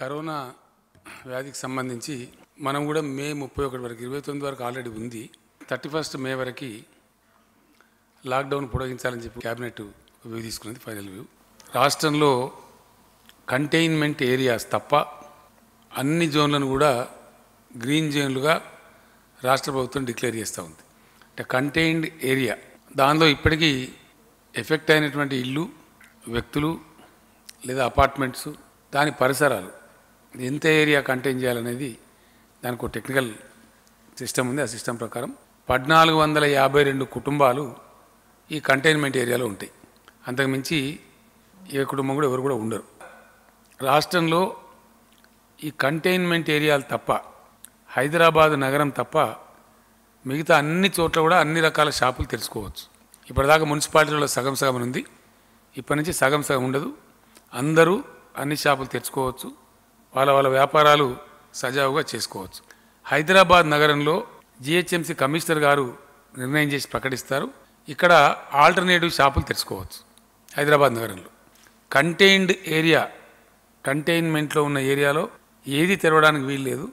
corona వ్యాధికి సంబంధించి మనం కూడా మే ముప్పై ఒకటి వరకు ఇరవై తొమ్మిది వరకు ఆల్రెడీ ఉంది థర్టీ ఫస్ట్ మే వరకు లాక్డౌన్ పొడిగించాలని చెప్పి క్యాబినెట్ వ్యూ తీసుకున్నది ఫైనల్ వ్యూ రాష్ట్రంలో కంటైన్మెంట్ ఏరియాస్ తప్ప అన్ని జోన్లను కూడా గ్రీన్ జోన్లుగా రాష్ట్ర ప్రభుత్వం డిక్లేర్ చేస్తూ ఉంది అంటే కంటైన్డ్ ఏరియా దానిలో ఇప్పటికీ ఎఫెక్ట్ అయినటువంటి ఇల్లు వ్యక్తులు లేదా అపార్ట్మెంట్స్ దాని పరిసరాలు ఎంత ఏరియా కంటైన్ చేయాలనేది దానికి ఒక టెక్నికల్ సిస్టమ్ ఉంది ఆ సిస్టమ్ ప్రకారం పద్నాలుగు వందల యాభై రెండు కుటుంబాలు ఈ కంటైన్మెంట్ ఏరియాలో ఉంటాయి అంతకుమించి ఏ కుటుంబం కూడా ఎవరు కూడా ఉండరు రాష్ట్రంలో ఈ కంటైన్మెంట్ ఏరియాలు తప్ప హైదరాబాద్ నగరం తప్ప మిగతా అన్ని చోట్ల కూడా అన్ని రకాల షాపులు తెలుసుకోవచ్చు ఇప్పటిదాకా మున్సిపాలిటీలో సగం సగం ఉంది ఇప్పటి నుంచి సగం సగం ఉండదు అందరూ అన్ని షాపులు తెచ్చుకోవచ్చు వాళ్ళ వాళ్ళ వ్యాపారాలు సజావుగా చేసుకోవచ్చు హైదరాబాద్ నగరంలో జిహెచ్ఎంసీ కమిషనర్ గారు నిర్ణయం చేసి ప్రకటిస్తారు ఇక్కడ ఆల్టర్నేటివ్ షాపులు తెరుచుకోవచ్చు హైదరాబాద్ నగరంలో కంటైన్డ్ ఏరియా కంటైన్మెంట్లో ఉన్న ఏరియాలో ఏది తెరవడానికి వీలు లేదు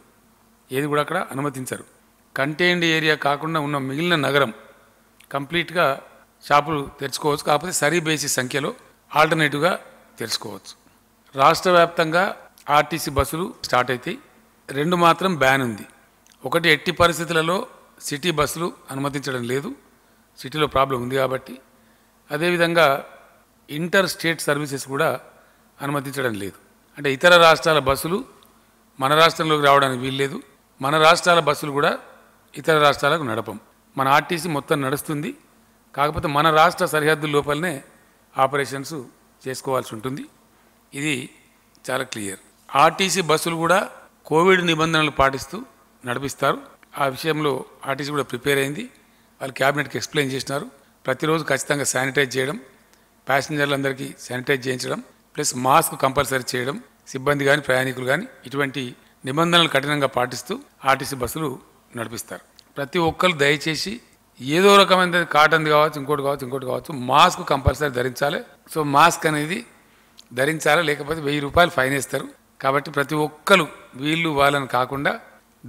ఏది కూడా అక్కడ అనుమతించరు కంటైన్డ్ ఏరియా కాకుండా ఉన్న మిగిలిన నగరం కంప్లీట్గా షాపులు తెరుచుకోవచ్చు కాకపోతే సరీ బేసి సంఖ్యలో ఆల్టర్నేటివ్గా తెరుచుకోవచ్చు రాష్ట్ర వ్యాప్తంగా ఆర్టీసీ బస్సులు స్టార్ట్ అవుతాయి రెండు మాత్రం బ్యాన్ ఉంది ఒకటి ఎట్టి పరిస్థితులలో సిటీ బస్సులు అనుమతించడం లేదు సిటీలో ప్రాబ్లం ఉంది కాబట్టి అదేవిధంగా ఇంటర్ స్టేట్ సర్వీసెస్ కూడా అనుమతించడం లేదు అంటే ఇతర రాష్ట్రాల బస్సులు మన రాష్ట్రంలోకి రావడానికి వీల్లేదు మన రాష్ట్రాల బస్సులు కూడా ఇతర రాష్ట్రాలకు నడపం మన ఆర్టీసీ మొత్తం నడుస్తుంది కాకపోతే మన రాష్ట్ర సరిహద్దు లోపలనే ఆపరేషన్స్ చేసుకోవాల్సి ఉంటుంది ఇది చాలా క్లియర్ ఆర్టీసీ బస్సులు కూడా కోవిడ్ నిబంధనలు పాటిస్తూ నడిపిస్తారు ఆ విషయంలో ఆర్టీసీ కూడా ప్రిపేర్ అయింది వాళ్ళు క్యాబినెట్కి ఎక్స్ప్లెయిన్ చేసినారు ప్రతిరోజు ఖచ్చితంగా శానిటైజ్ చేయడం ప్యాసింజర్లందరికీ శానిటైజ్ చేయించడం ప్లస్ మాస్క్ కంపల్సరీ చేయడం సిబ్బంది కానీ ప్రయాణికులు కానీ ఇటువంటి నిబంధనలు కఠినంగా పాటిస్తూ ఆర్టీసీ బస్సులు నడిపిస్తారు ప్రతి ఒక్కరు దయచేసి ఏదో రకమైన కాటన్ కావచ్చు ఇంకోటి కావచ్చు ఇంకోటి కావచ్చు మాస్క్ కంపల్సరీ ధరించాలి సో మాస్క్ అనేది ధరించాలి లేకపోతే వెయ్యి రూపాయలు ఫైన్ వేస్తారు కాబట్టి ప్రతి ఒక్కరు వీళ్ళు వాళ్ళని కాకుండా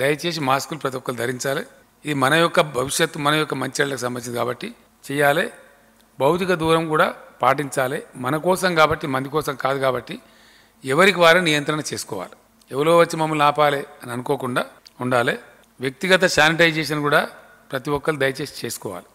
దయచేసి మాస్కులు ప్రతి ఒక్కరు ధరించాలి ఇది మన యొక్క భవిష్యత్తు మన యొక్క మంచిళ్ళకి సంబంధించింది కాబట్టి చేయాలి భౌతిక దూరం కూడా పాటించాలి మన కోసం కాబట్టి మంది కోసం కాదు కాబట్టి ఎవరికి వారు నియంత్రణ చేసుకోవాలి ఎవరో వచ్చి మమ్మల్ని ఆపాలి అని అనుకోకుండా ఉండాలి వ్యక్తిగత శానిటైజేషన్ కూడా ప్రతి ఒక్కరు దయచేసి చేసుకోవాలి